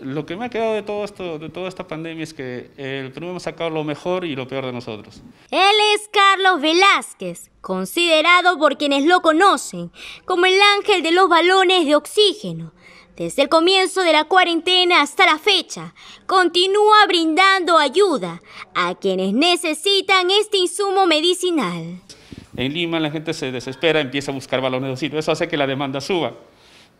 Lo que me ha quedado de todo esto, de toda esta pandemia, es que el eh, hemos sacado lo mejor y lo peor de nosotros. Él es Carlos Velázquez, considerado por quienes lo conocen como el ángel de los balones de oxígeno. Desde el comienzo de la cuarentena hasta la fecha, continúa brindando ayuda a quienes necesitan este insumo medicinal. En Lima la gente se desespera, empieza a buscar balones de oxígeno. Eso hace que la demanda suba.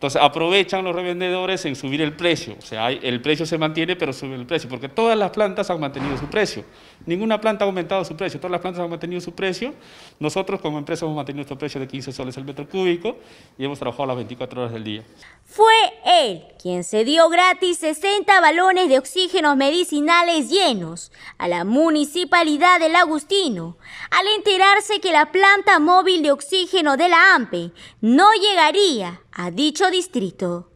Entonces aprovechan los revendedores en subir el precio. O sea, el precio se mantiene, pero sube el precio, porque todas las plantas han mantenido su precio. Ninguna planta ha aumentado su precio, todas las plantas han mantenido su precio. Nosotros como empresa hemos mantenido nuestro precio de 15 soles el metro cúbico y hemos trabajado las 24 horas del día. Fue él quien se dio gratis 60 balones de oxígeno medicinales llenos a la municipalidad del Agustino, al enterarse que la planta móvil de oxígeno de la AMPE no llegaría a dicho distrito.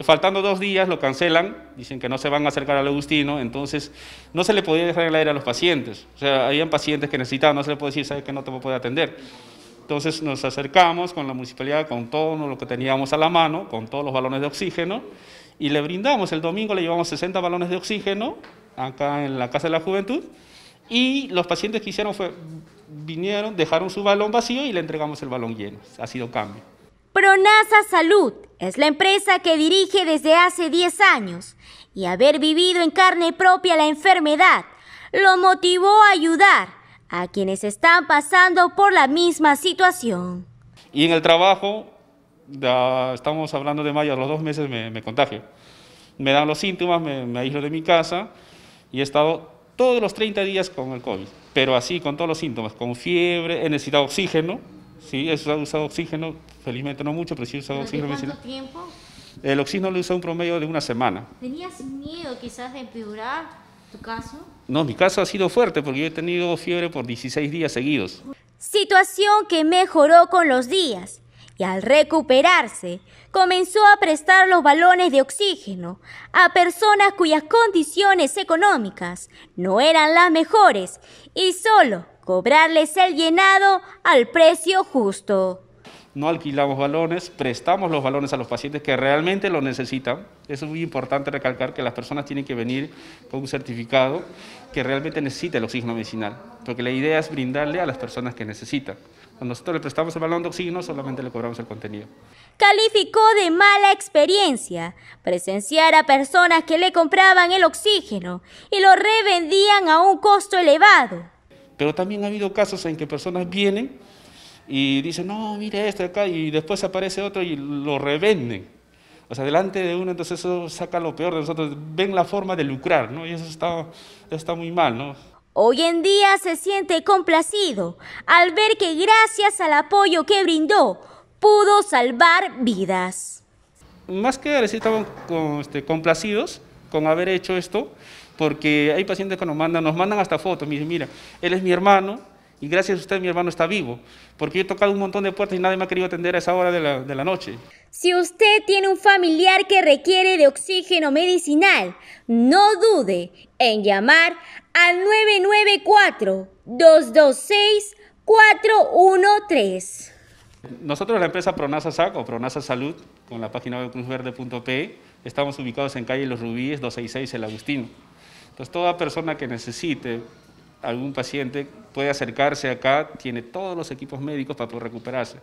Faltando dos días lo cancelan, dicen que no se van a acercar al Agustino, entonces no se le podía dejar el aire a los pacientes. O sea, habían pacientes que necesitaban, no se le podía decir, ¿sabes que no te puede atender. Entonces nos acercamos con la municipalidad, con todo lo que teníamos a la mano, con todos los balones de oxígeno, y le brindamos. El domingo le llevamos 60 balones de oxígeno acá en la Casa de la Juventud, y los pacientes que hicieron fue, vinieron, dejaron su balón vacío y le entregamos el balón lleno. Ha sido cambio. Pronasa Salud es la empresa que dirige desde hace 10 años y haber vivido en carne propia la enfermedad lo motivó a ayudar a quienes están pasando por la misma situación. Y en el trabajo, estamos hablando de mayo, a los dos meses me, contagio. Me dan los síntomas, me aíslo de mi casa y he estado todos los 30 días con el COVID, pero así, con todos los síntomas, con fiebre, he necesitado oxígeno, Sí, eso ha usado oxígeno, felizmente no mucho, pero sí ha usado oxígeno. ¿Cuánto tiempo? El oxígeno lo he usado un promedio de una semana. ¿Tenías miedo quizás de empeorar tu caso? No, mi caso ha sido fuerte porque yo he tenido fiebre por 16 días seguidos. Situación que mejoró con los días y al recuperarse comenzó a prestar los balones de oxígeno a personas cuyas condiciones económicas no eran las mejores y solo cobrarles el llenado al precio justo. No alquilamos balones, prestamos los balones a los pacientes que realmente lo necesitan. Eso es muy importante recalcar que las personas tienen que venir con un certificado que realmente necesita el oxígeno medicinal, porque la idea es brindarle a las personas que necesitan. Cuando nosotros le prestamos el balón de oxígeno, solamente le cobramos el contenido. Calificó de mala experiencia presenciar a personas que le compraban el oxígeno y lo revendían a un costo elevado pero también ha habido casos en que personas vienen y dicen, no, mire esto acá, y después aparece otro y lo revenden. O sea, delante de uno, entonces eso saca lo peor de nosotros, ven la forma de lucrar, ¿no? Y eso está, está muy mal, ¿no? Hoy en día se siente complacido al ver que gracias al apoyo que brindó, pudo salvar vidas. Más que decir, estamos con, este, complacidos, con haber hecho esto, porque hay pacientes que nos mandan, nos mandan hasta fotos, me mira, él es mi hermano y gracias a usted mi hermano está vivo, porque yo he tocado un montón de puertas y nadie me ha querido atender a esa hora de la, de la noche. Si usted tiene un familiar que requiere de oxígeno medicinal, no dude en llamar al 994 226 413. Nosotros, la empresa Pronasa SAC o Pronasa Salud, con la página web cruzverde.pe, estamos ubicados en calle Los Rubíes, 266 El Agustino. Entonces, toda persona que necesite algún paciente puede acercarse acá, tiene todos los equipos médicos para poder recuperarse.